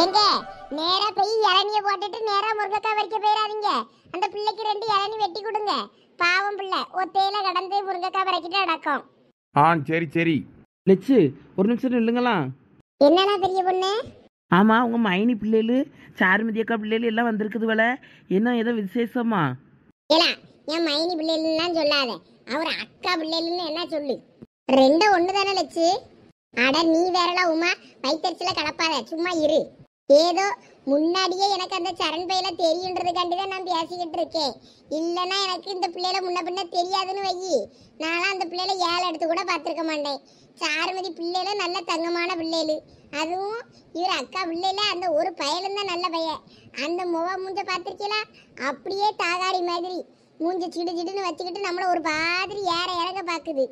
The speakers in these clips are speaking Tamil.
எங்க நேரா போய் இளநிய போட்டுட்டு நேரா முருங்கக்கா வரைக்க போயிடாதீங்க அந்த பிள்ளைக்கு ரெண்டு இளநி வெட்டி கொடுங்க பாவம் பிள்ளை ஒத்தையில கடந்து முருங்கக்கா வரைக்கிட்டு நடக்கும் ஆ சரி சரி லெச்சு ஒரு நிமிஷம் நில்லுங்களா என்னன்னா பெரிய பொண்ணு ஆமாம் உங்கள் மைனி பிள்ளைகளு சாருமதி அக்கா பிள்ளைகளு எல்லாம் வந்திருக்குது வேலை என்ன ஏதோ விசேஷமா என் மைனி பிள்ளைகள்லாம் சொல்லாத அவர் அக்கா பிள்ளைகள்னு என்ன சொல்லு ரெண்டும் ஒன்று தானே லட்சு அட நீ வேறலாம் உமா வயிற்றுல கலப்பாத சும்மா இரு ஏதோ முன்னாடியே எனக்கு அந்த சரண் பையில தெரியுன்றதுக்காண்டி தான் நான் பேசிக்கிட்டு இருக்கேன் இல்லைன்னா எனக்கு இந்த பிள்ளையில முன்ன பின்ன தெரியாதுன்னு வையி நானும் அந்த பிள்ளையில ஏழை எடுத்து கூட பார்த்துருக்க மாட்டேன் சாருமதி பிள்ளையில நல்ல தங்கமான பிள்ளைகள் அதுவும் இவர் அக்கா பிள்ளையில அந்த ஒரு பயலுந்தான் நல்ல பையன் அந்த முகம் மூஞ்ச பார்த்துருக்கீங்களா அப்படியே தாகாடி மாதிரி மூஞ்ச சிடு சிடுன்னு வச்சுக்கிட்டு நம்மளை ஒரு மாதிரி ஏற இறங்க பார்க்குது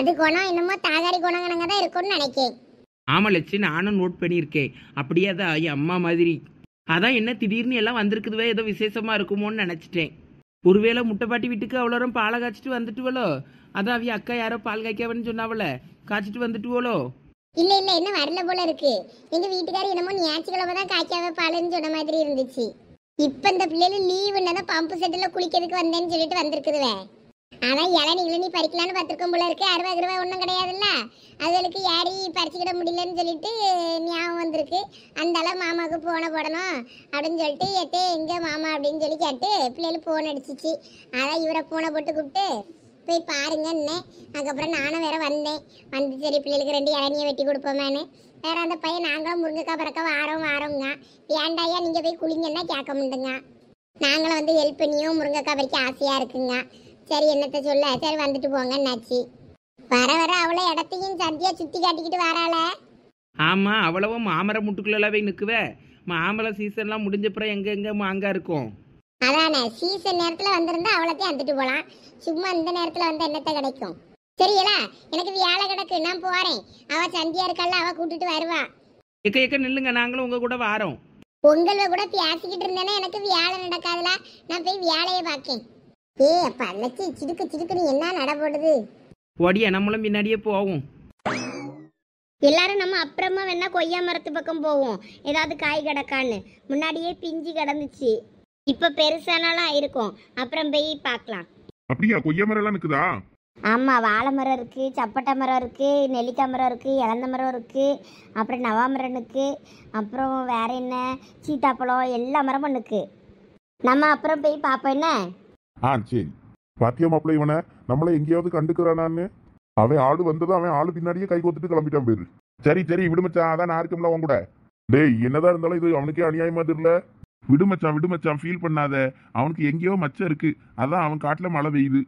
அது குணம் என்னமோ தாகாரி குணம் தான் இருக்கும்னு நினைக்கேன் ஆமா லட்சி நானும் நோட் பண்ணியிருக்கேன் அப்படியே தான் அம்மா மாதிரி அதான் என்ன திடீர்னு எல்லாம் வந்திருக்குதுவே ஏதோ விசேஷமா இருக்குமோன்னு நினைச்சிட்டேன் ஒருவேளை முட்டைப்பாட்டி வீட்டுக்கு அவ்வளோ நேரம் பாலை காய்ச்சிட்டு வந்துட்டுவளோ அதான் அவிய அக்கா யாரோ பால் காய்க்காவன்னு சொன்னாவல காய்ச்சிட்டு வந்துட்டுவளோ இல்ல இல்ல என்ன வரல போல இருக்கு எங்க வீட்டுக்காரர் என்னமோ ஞாயிற்றுக்கிழமை தான் காய்க்காவ பாலுன்னு சொன்ன மாதிரி இருந்துச்சு இப்ப இந்த பிள்ளைகள் லீவுன்னா தான் பம்பு செட்டில் குளிக்கிறதுக்கு வந்தேன்னு சொல்லிட்டு வந்திருக்குதுவே அவன் இளநி இளநி பறிக்கலான்னு பார்த்துருக்கோம் போல இருக்கு அறுபது ரூபாய் ஒன்றும் கிடையாதுல்ல அதுகளுக்கு யாரையும் பறிச்சுக்கிட முடியலன்னு சொல்லிட்டு ஞாபகம் வந்திருக்கு அந்த அளவு மாமாவுக்கு போன போடணும் அப்படின்னு சொல்லிட்டு எத்தே எங்கே மாமா அப்படின்னு சொல்லி கேட்டு பிள்ளைகளுக்கு ஃபோன் அடிச்சிச்சு அதான் இவரை ஃபோனை போட்டு கூப்பிட்டு போய் பாருங்கன்னே அதுக்கப்புறம் நானும் வேற வந்தேன் வந்து சரி பிள்ளைகளுக்கு ரெண்டு இளநியை வெட்டி கொடுப்போமேன்னு வேற அந்த பையன் நாங்களும் முருங்கைக்காய் பறக்க வாரம் வாரோங்க ஏண்டாயா நீங்கள் போய் குளிங்கன்னா கேட்க முடியுங்க நாங்களும் வந்து ஹெல்ப் பண்ணியும் முருங்கைக்காய் பறிக்க ஆசையாக இருக்குங்க சரி என்னத்த சொல்ல சரி வந்துட்டு போங்கன்னாச்சு வர வர அவளை இடத்தையும் சந்தியா சுத்தி காட்டிக்கிட்டு வராள ஆமா அவ்வளவு மாமர முட்டுக்குள்ளவே போய் நிக்குவ மாமர சீசன்லாம் முடிஞ்சப்புறம் எங்க எங்க மாங்கா இருக்கும் அதானே சீசன் நேரத்துல வந்திருந்தா அவளத்தையும் வந்துட்டு போலாம் சும்மா இந்த நேரத்துல வந்தா என்னத்த கிடைக்கும் சரியலா எனக்கு வியாழ கிடக்கு நான் போறேன் அவ சந்தியா இருக்கல்ல அவ கூட்டிட்டு வருவா எக்க எக்க நில்லுங்க நாங்களும் உங்க கூட வாரோம் உங்களை கூட பேசிக்கிட்டு இருந்தேன்னா எனக்கு வியாழ நடக்காதுல நான் போய் வியாழையை பாக்கேன் ஏ அப்பா லட்சி சிடுக்கு சிடுக்குன்னு என்ன நட போடுது ஒடியா நம்மளும் முன்னாடியே போவோம் எல்லாரும் நம்ம அப்புறமா வேணா கொய்யா மரத்து பக்கம் போவோம் ஏதாவது காய் கிடக்கான்னு முன்னாடியே பிஞ்சு கிடந்துச்சு இப்போ பெருசானாலும் ஆயிருக்கும் அப்புறம் போய் பார்க்கலாம் அப்படியா கொய்யா மரம் எல்லாம் இருக்குதா ஆமாம் வாழை மரம் இருக்கு சப்பட்டை மரம் இருக்கு நெல்லிக்காய் மரம் இருக்கு இலந்த மரம் இருக்கு அப்புறம் நவாமரம் இருக்குது அப்புறம் வேற என்ன சீத்தாப்பழம் எல்லா மரமும் இருக்குது நம்ம அப்புறம் போய் பார்ப்போம் என்ன ஆ சரி பாத்தியா மாப்பிள்ள இவனை நம்மள எங்கேயாவது கண்டுக்கிறானு அவன் ஆள் வந்ததும் அவன் ஆளு பின்னாடியே கை கொடுத்துட்டு கிளம்பிட்டான் பேரு சரி சரி விடுமச்சான் அதான் நான் இருக்கம்ல கூட டேய் என்னதான் இருந்தாலும் இது அவனுக்கே அநியாயமா தெரியல விடுமச்சான் விடுமச்சான் ஃபீல் பண்ணாத அவனுக்கு எங்கேயோ மச்சம் இருக்கு அதான் அவன் காட்டுல மழை பெய்யுது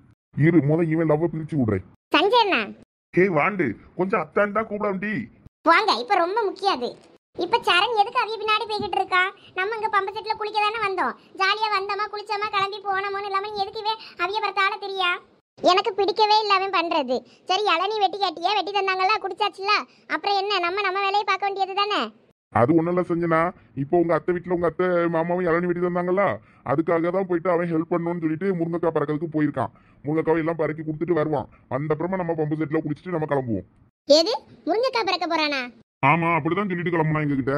இரு முத இவன் லவ் பிரிச்சு விடுறேன் சஞ்சய் வாண்டு கொஞ்சம் அத்தான் தான் கூப்பிடாமடி வாங்க இப்ப ரொம்ப முக்கியம் இப்ப சரண் எதுக்கு அவிய பின்னாடி போய்கிட்டு இருக்கா நம்ம இங்க பம்ப செட்ல குளிக்க தானே வந்தோம் ஜாலியா வந்தோமா குளிச்சோமா கிளம்பி போனோமோன்னு இல்லாம நீ எதுக்கு இவன் அவிய பரத்தால தெரியா எனக்கு பிடிக்கவே இல்ல அவன் பண்றது சரி இளநீ வெட்டி காட்டியா வெட்டி தந்தாங்கல்ல குடிச்சாச்சுல அப்புறம் என்ன நம்ம நம்ம வேலையை பார்க்க வேண்டியது தானே அது ஒன்றும் இல்லை செஞ்சனா இப்போ உங்க அத்தை வீட்டில் உங்க அத்தை மாமாவும் இளநி வெட்டி தந்தாங்களா அதுக்காக தான் போயிட்டு அவன் ஹெல்ப் பண்ணணும்னு சொல்லிட்டு முருங்கக்காய் பறக்கிறதுக்கு போயிருக்கான் முருங்கக்காவை எல்லாம் பறக்கி கொடுத்துட்டு வருவான் அந்த அப்புறமா நம்ம பம்பு செட்டில் குடிச்சிட்டு நம்ம கிளம்புவோம் எது முருங்கக்காய் பறக்க போறானா ஆமா அப்படிதான் சொல்லிட்டு எங்க கிட்ட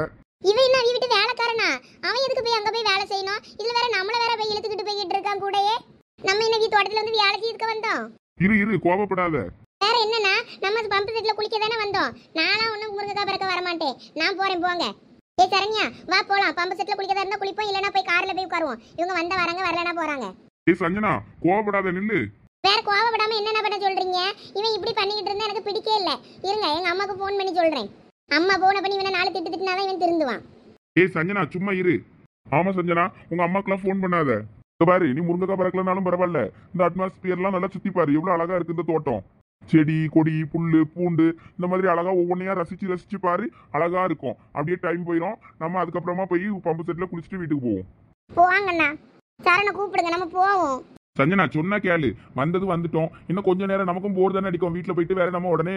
இவன் என்ன நீ விட்டு வேலைக்காரனா அவன் எதுக்கு போய் அங்க போய் வேலை செய்யணும் இதுல வேற நம்மள வேற போய் இழுத்துக்கிட்டு போய்கிட்டு இருக்கான் கூடயே நம்ம என்ன வீ தோட்டத்துல வந்து வேலை செய்துக்க வந்தோம் இரு இரு கோபப்படாத வேற என்னன்னா நம்ம பம்பு செட்ல குளிக்க தானே வந்தோம் நானா ஒண்ணும் முருங்கக்காய் பிறக்க வர மாட்டேன் நான் போறேன் போங்க ஏய் சரண்யா வா போலாம் பம்பு செட்ல குளிக்க இருந்தா குளிப்போம் இல்லனா போய் கார்ல போய் உட்காருவோம் இவங்க வந்த வராங்க வரலனா போறாங்க ஏய் சஞ்சனா கோபப்படாத நில்லு வேற கோவப்படாம என்னென்ன பண்ண சொல்றீங்க இவன் இப்படி பண்ணிக்கிட்டு இருந்தா எனக்கு பிடிக்கவே இல்லை இருங்க எங்க அம்மாக்கு போன் பண்ணி சொல்றேன் அம்மா போன பண்ணி இவனை நாலு திட்டு திட்டினாதான் இவன் திருந்துவான் ஏய் சஞ்சனா சும்மா இரு ஆமா சஞ்சனா உங்க அம்மாக்கெல்லாம் ஃபோன் பண்ணாத இங்க பாரு நீ முருங்கைக்காய் பறக்கலனாலும் பரவாயில்ல இந்த அட்மாஸ்பியர்லாம் நல்லா சுத்தி பாரு எவ்வளவு அழகா இருக்கு இந்த தோட்டம் செடி கொடி புல்லு பூண்டு இந்த மாதிரி அழகா ஒவ்வொன்றையா ரசிச்சு ரசிச்சு பாரு அழகா இருக்கும் அப்படியே டைம் போயிடும் நம்ம அதுக்கப்புறமா போய் பம்பு செட்ல குளிச்சுட்டு வீட்டுக்கு போவோம் போவாங்கண்ணா சரணை கூப்பிடுங்க நம்ம போவோம் சஞ்சனா சொன்னா கேளு வந்தது வந்துட்டோம் இன்னும் கொஞ்ச நேரம் நமக்கும் போர் தானே அடிக்கும் வீட்டில் போயிட்டு வேற நம்ம உடனே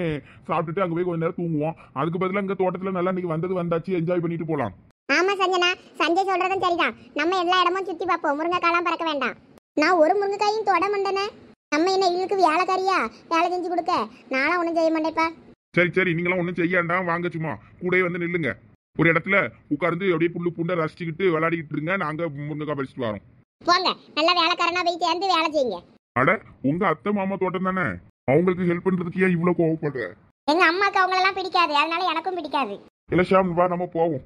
சாப்பிட்டுட்டு அங்கே போய் கொஞ்ச நேரம் தூங்குவோம் அதுக்கு பதிலாக இங்கே தோட்டத்தில் நல்லா இன்னைக்கு வந்தது வந்தாச்சு என்ஜாய் பண்ணிட்டு போகலாம் ஆமா சஞ்சனா சஞ்சய் சொல்றதும் சரிதான் நம்ம எல்லா இடமும் சுத்தி பார்ப்போம் முருங்கைக்காலாம் பறக்க வேண்டாம் நான் ஒரு முருங்கைக்காயும் தொட மாட்டேனே நம்ம என்ன இவளுக்கு வேலை கறியா வேலை செஞ்சு கொடுக்க நானும் ஒன்றும் செய்ய மாட்டேப்பா சரி சரி நீங்களாம் ஒன்றும் செய்யாண்டாம் வாங்க சும்மா கூடயே வந்து நில்லுங்க ஒரு இடத்துல உட்கார்ந்து அப்படியே புல்லு புண்டை ரசிச்சுக்கிட்டு விளையாடிக்கிட்டு இருங்க நாங்கள் முருங்கைக்காய் பறிச்சுட்டு வரோம் போங்க நல்ல வேலைக்காரனா போய் சேர்ந்து வேலை செய்யுங்க அட உங்க அத்தை மாமா தோட்டம் தானே அவங்களுக்கு ஹெல்ப் பண்றதுக்கு ஏன் இவ்வளவு கோவப்படுற எங்க அம்மாக்கு அவங்களெல்லாம் பிடிக்காது அதனால எனக்கும் பிடிக்காது இல்ல ஷாம் வா நம்ம போவோம்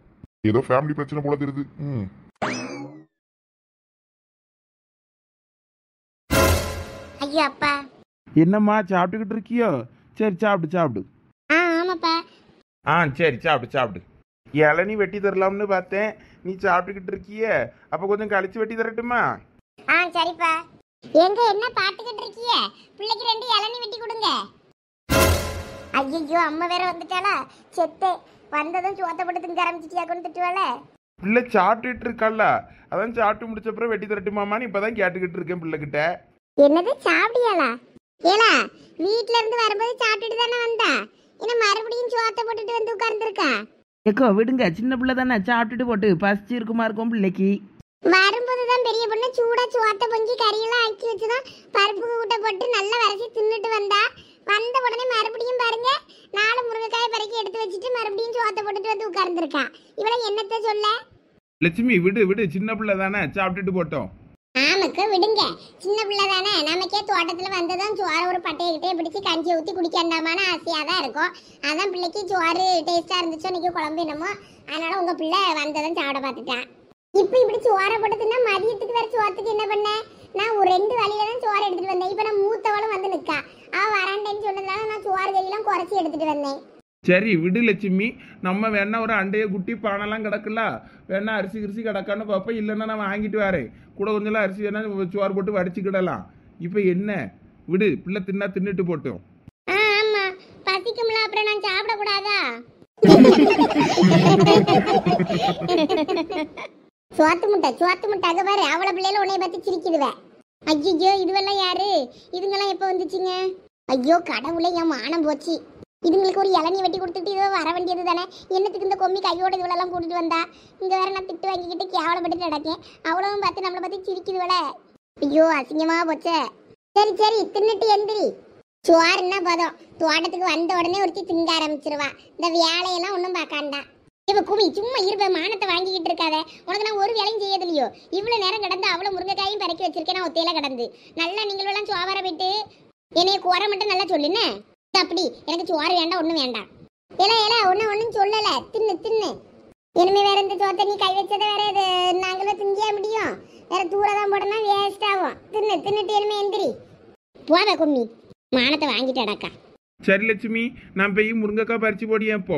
ஏதோ ஃபேமிலி பிரச்சனை போல தெரியுது ம் ஐயோ அப்பா என்னம்மா சாப்பிட்டுக்கிட்டு இருக்கியோ சரி சாப்பிடு சாப்பிடு ஆ ஆமாப்பா ஆ சரி சாப்பிடு சாப்பிடு இளநி வெட்டி தரலாம்னு பார்த்தேன் நீ சாப்பிட்டுக்கிட்டு இருக்கிய அப்போ கொஞ்சம் கழிச்சு வெட்டி தரட்டுமா ஆ சரிப்பா எங்க என்ன பாட்டுக்கிட்டு இருக்கிய பிள்ளைக்கு ரெண்டு இளநி வெட்டி கொடுங்க ஐயோ அம்மா வேற வந்துட்டாளா செத்தே வந்ததும் சோத்தப்பட்டு திங்க ஆரம்பிச்சிட்டியா கொண்டு திட்டுவாள பிள்ளை சாப்பிட்டுட்டு இருக்கல்ல அதான் சாப்பிட்டு முடிச்ச அப்புறம் வெட்டி தரட்டுமாமான்னு இப்பதான் கேட்டுக்கிட்டு இருக்கேன் பிள்ளைகிட்ட என்னது சாப்பிடியாளா ஏலா வீட்ல இருந்து வரும்போது சாப்பிட்டுட்டு தானே வந்தா என்ன மறுபடியும் சோத்த போட்டுட்டு வந்து உட்கார்ந்துருக்கா ஏக்கோ விடுங்க சின்ன பிள்ளை தானே சாப்பிட்டுட்டு போட்டு பசிச்சு இருக்குமா இருக்கும் பிள்ளைக்கு வரும்போது பெரிய பொண்ணு சூடா சுவாத்த பொங்கி கறியெல்லாம் ஆக்கி வச்சு பருப்பு கூட்ட போட்டு நல்லா வரைச்சி தின்னுட்டு வந்தா வந்த உடனே மறுபடியும் பாருங்க நாலு முருங்கைக்காய் பறக்கி எடுத்து வச்சுட்டு மறுபடியும் சுவாத்த போட்டுட்டு வந்து உட்கார்ந்துருக்கா இவளை என்னத்தை சொல்ல லட்சுமி விடு விடு சின்ன பிள்ளை தானே சாப்பிட்டுட்டு போட்டோம் ஆமாக்கு விடுங்க சின்ன பிள்ளை தானே நமக்கே தோட்டத்தில் வந்ததும் சோறு ஒரு பட்டையை பிடிச்சி கஞ்சி ஊற்றி வேண்டாமான ஆசையாக தான் இருக்கும் அதான் பிள்ளைக்கு சோறு டேஸ்ட்டாக இருந்துச்சு இன்றைக்கி குழம்பு என்னமோ அதனால் உங்கள் பிள்ளை வந்ததும் சாப்பிட பார்த்துட்டேன் இப்போ இப்படி சோறை போட்டதுன்னா மதியத்துக்கு வேறு சோத்துக்கு என்ன பண்ணேன் நான் ஒரு ரெண்டு வழியில தான் சோறு எடுத்துகிட்டு வந்தேன் இப்போ நான் மூத்தவளும் வந்து நிற்கா அவள் வரண்டேன்னு சொன்னதுனால நான் சோறு வெளியெல்லாம் குறைச்சி எடுத்துகிட்டு வந்தேன் சரி விடு லட்சுமி நம்ம வேணா ஒரு அண்டைய குட்டி பானெல்லாம் கிடக்குல்ல வேணா அரிசி கிரிசி கிடக்கான்னு பார்ப்போம் இல்லைன்னா நான் வாங்கிட்டு வரேன் கூட கொஞ்சம் அரிசி வேணா சோறு போட்டு வடிச்சுக்கிடலாம் இப்போ என்ன விடு பிள்ளை தின்னா தின்னுட்டு போட்டோம் பசிக்கும்ல அப்புறம் நான் சாப்பிடக்கூடாதா சோத்து முட்டை சோத்து முட்டை அது பாரு அவளை பிள்ளைல உன்னை பத்தி சிரிக்கிடுவேன் ஐயோ இதுவெல்லாம் யாரு இதுங்கெல்லாம் எப்ப வந்துச்சுங்க ஐயோ கடவுளை என் மானம் போச்சு இதுங்களுக்கு ஒரு இளநீ வெட்டி கொடுத்துட்டு இதுவோ வர வேண்டியது தானே என்னத்துக்கு இந்த கொம்பி கையோட இதுவளெல்லாம் கூட்டிட்டு வந்தா இங்கே வேற நான் திட்டு வாங்கிக்கிட்டு கேவலப்பட்டு நடக்கேன் அவ்வளவும் பார்த்து நம்மளை பார்த்து சிரிக்குது விட ஐயோ அசிங்கமா போச்சே சரி சரி தின்னுட்டு எந்திரி என்ன பதம் தோட்டத்துக்கு வந்த உடனே ஒருத்தி திங்க ஆரம்பிச்சிருவா இந்த வேலையெல்லாம் ஒன்றும் பார்க்காண்டா இவ குமி சும்மா இருப்ப மானத்தை வாங்கிக்கிட்டு இருக்காத உனக்கு நான் ஒரு வேலையும் செய்யது இல்லையோ இவ்வளோ நேரம் கிடந்து அவ்வளோ முருங்கைக்காயும் பறக்கி வச்சிருக்கேன் நான் ஒத்தையில கிடந்து நல்லா நீங்களெல்லாம் சுவாபாரம் போயிட்டு என்னைய குறை மட்டும் நல்லா சொல்லுன்னு அப்படி எனக்கு சோறு வேண்டாம் ஒன்றும் வேண்டாம் இல இல ஒன்றும் ஒன்றும் சொல்லலை தின்னு தின்னு இனிமே வேற இந்த சோத்தை நீ கை வச்சதை வேற இது நாங்களும் திங்க முடியும் வேற தூர தான் போடனா வேஸ்ட் ஆகும் தின்னு தின்னுட்டு இனிமே எந்திரி போத கும்மி மானத்தை வாங்கிட்டடாக்கா சரி லட்சுமி நான் போய் முருங்கக்காய் பறிச்சு போடியே போ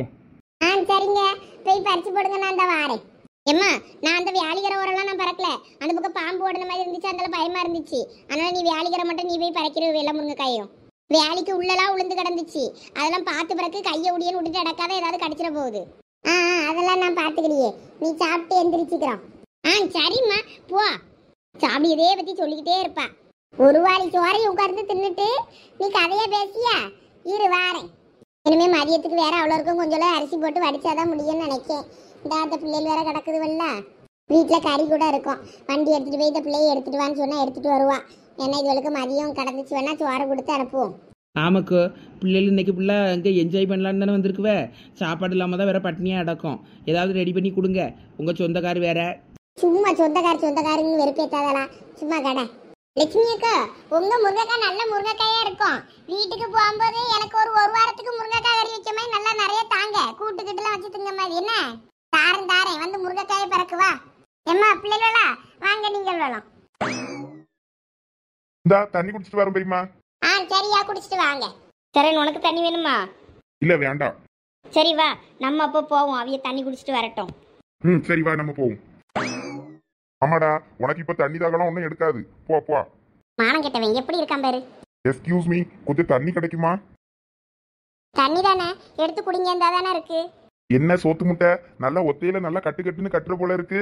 ஆ சரிங்க போய் பறிச்சு போடுங்க நான் தான் வாரேன் ஏம்மா நான் அந்த வியாழிகர உரம்லாம் நான் பறக்கல அந்த பக்கம் பாம்பு ஓடுன மாதிரி இருந்துச்சு அந்த பயமா இருந்துச்சு அதனால நீ வியாழிகரை மட்டும் நீ போய் பறக்கிற வெள்ளை முருங்கைக்காயும் வேலைக்கு உள்ளலாம் உளுந்து கிடந்துச்சு அதெல்லாம் பார்த்து பிறகு கையை உடியன்னு விட்டுட்டு அடக்காத ஏதாவது கடிச்சிட போகுது ஆ அதெல்லாம் நான் பார்த்துக்கிறியே நீ சாப்பிட்டு எந்திரிச்சுக்கிறோம் ஆ சரிம்மா போ இதே பற்றி சொல்லிக்கிட்டே இருப்பா ஒரு வாரி சோறையும் உட்கார்ந்து தின்னுட்டு நீ கதையை பேசியா இரு வாரேன் இனிமேல் மதியத்துக்கு வேற அவ்வளோருக்கும் கொஞ்சம் அரிசி போட்டு வடிச்சாதான் முடியும்னு நினைக்கேன் இந்த அந்த பிள்ளைகள் வேற கிடக்குது வீட்டில் கறி கூட இருக்கும் வண்டி எடுத்துட்டு போய் பிள்ளையை எடுத்துட்டு வான்னு சொன்னால் எடுத்துகிட்டு வருவான் ஏன்னா இதுவளுக்கு மதியம் கடந்துச்சு வேணா சோறு கொடுத்து அனுப்புவோம் ஆமாக்கு பிள்ளைகள் இன்னைக்கு பிள்ளை இங்கே என்ஜாய் பண்ணலான்னு தானே வந்திருக்குவே சாப்பாடு இல்லாமல் தான் வேற பட்னியாக அடக்கும் ஏதாவது ரெடி பண்ணி கொடுங்க உங்க சொந்தக்கார் வேற சும்மா சொந்தக்கார் சொந்தக்காருன்னு வெறுப்பேத்தாதலாம் சும்மா கடை லட்சுமி அக்கா உங்க முருங்கைக்காய் நல்ல முருங்கைக்காயா இருக்கும் வீட்டுக்கு போகும்போது எனக்கு ஒரு ஒரு வாரத்துக்கு முருங்கைக்காய் கறி வச்ச மாதிரி நல்லா நிறைய தாங்க கூட்டுக்கிட்டுலாம் வச்சு திங்க மாதிரி என்ன தாரன் தாரேன் வந்து முருங்கைக்காயை பறக்குவா ஏம்மா பிள்ளைகளா வாங்க நீங்க வரலாம் இந்தா தண்ணி குடிச்சிட்டு வரோம் பெரியமா ஆ சரியா குடிச்சிட்டு வாங்க சரண் உனக்கு தண்ணி வேணுமா இல்ல வேண்டாம் சரி வா நம்ம அப்போ போவோம் அவிய தண்ணி குடிச்சிட்டு வரட்டும் ம் சரி வா நம்ம போவோம் ஆமாடா உனக்கு இப்ப தண்ணி தாகலாம் ஒண்ணும் எடுக்காது போ போ மானம் கெட்டவன் எப்படி இருக்கான் பாரு எஸ்கியூஸ் மீ கொஞ்சம் தண்ணி கிடைக்குமா தண்ணி தானே எடுத்து குடிங்க இருந்தா தானே இருக்கு என்ன சோத்து முட்டை நல்லா ஒத்தையில நல்லா கட்டு கட்டுன்னு கட்டுற போல இருக்கு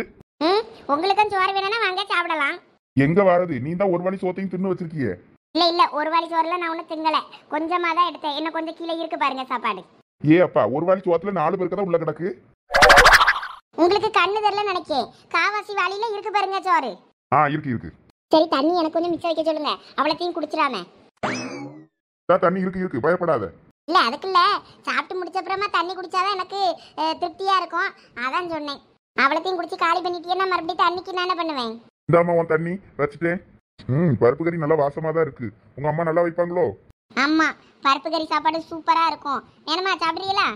உங்களுக்கும் சோறு வேணும்னா வாங்க சாப்பிடலாம் எங்க வரது நீ தான் ஒரு வாளி சோத்தையும் தின்னு வச்சிருக்கிய இல்ல இல்ல ஒரு வாளி சோறுல நான் ஒண்ணு திங்கல கொஞ்சமா தான் எடுத்தேன் என்ன கொஞ்சம் கீழே இருக்கு பாருங்க சாப்பாடு ஏ அப்பா ஒரு வாளி சோத்துல நாலு பேருக்கு தான் உள்ள கிடக்கு உங்களுக்கு கண்ணு தெரியல நினைக்கேன் காவாசி வாளியில இருக்கு பாருங்க சோறு ஆ இருக்கு இருக்கு சரி தண்ணி எனக்கு கொஞ்சம் மிச்சம் வைக்க சொல்லுங்க குடிச்சிராம தா தண்ணி இருக்கு இருக்கு பயப்படாத இல்ல அதுக்கு இல்ல சாப்பிட்டு முடிச்ச அப்புறமா தண்ணி குடிச்சாதான் எனக்கு திருப்தியா இருக்கும் அதான் சொன்னேன் அவளத்தையும் குடிச்சு காலி பண்ணிட்டீங்கன்னா மறுபடியும் தண்ணிக்கு நானே பண்ணுவேன் அம்மா உன் தண்ணி வச்சுட்டேன் ம் பருப்பு கறி நல்லா வாசமா தான் இருக்கு உங்க அம்மா நல்லா வைப்பாங்களோ ஆமா பருப்பு கறி சாப்பாடு சூப்பரா இருக்கும் ஏனம்மா சாப்பிடுறீங்களா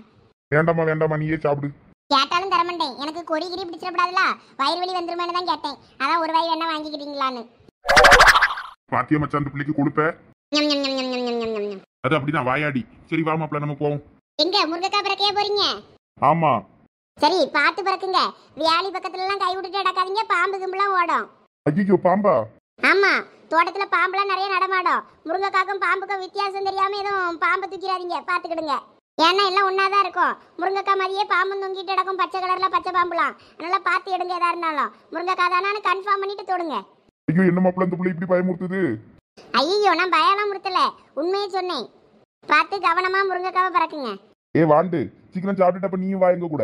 வேண்டாமா வேண்டாமா நீயே சாப்பிடு கேட்டாலும் தரமாட்டேன் எனக்கு கொறி கிரி பிடிச்சிடப்படாதுல வயிறு வலி வந்துருமான்னு தான் கேட்டேன் அதான் ஒரு வாய் வேணா வாங்கிக்கிறீங்களான்னு பாத்தியம் மச்சான் அந்த பிள்ளைக்கு கொடுப்ப ஞம் ஞம் ஞம் ஞம் ஞம் ஞம் ஞம் அது அப்படிதான் வாயாடி சரி வா மாப்பிள்ள நம்ம போவோம் எங்க முருகக்கா பிறக்கையா போறீங்க ஆமா சரி பாத்து பறக்குங்க வியாழி பக்கத்துல எல்லாம் கை விட்டுட்டு நடக்காதீங்க பாம்பு கும்பலாம் ஓடும் ஐயோ பாம்பா ஆமா தோட்டத்துல பாம்புலாம் நிறைய நடமாடும் முருங்கைக்காக்கும் பாம்புக்கும் வித்தியாசம் தெரியாம எதுவும் பாம்பு தூக்கிடாதீங்க பாத்துக்கிடுங்க ஏன்னா எல்லாம் ஒன்னாதான் இருக்கும் முருங்கைக்காய் மாதிரியே பாம்பு தூங்கிட்டு கிடக்கும் பச்சை கலர்ல பச்சை பாம்புலாம் நல்லா பார்த்து எடுங்க ஏதா இருந்தாலும் முருங்கைக்காய் தானு கன்ஃபார்ம் பண்ணிட்டு தொடுங்க ஐயோ என்ன மாப்பிள்ள இந்த புள்ளி இப்படி பயமுறுத்துது ஐயோ நான் பயமா முறுத்தல உண்மையை சொன்னேன் பார்த்து கவனமா முருங்கைக்காவை பறக்குங்க ஏ வாண்டு சீக்கிரம் சாப்பிட்டுட்டு அப்ப நீயும் வாங்க கூட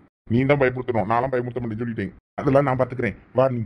நீ தான் பயமுறுத்தணும் நானும் பயமுறுத்த மாட்டேன்னு சொல்லிட்டேன் அதெல்லாம் நான் பார்த்துக்கிறேன் வா நீ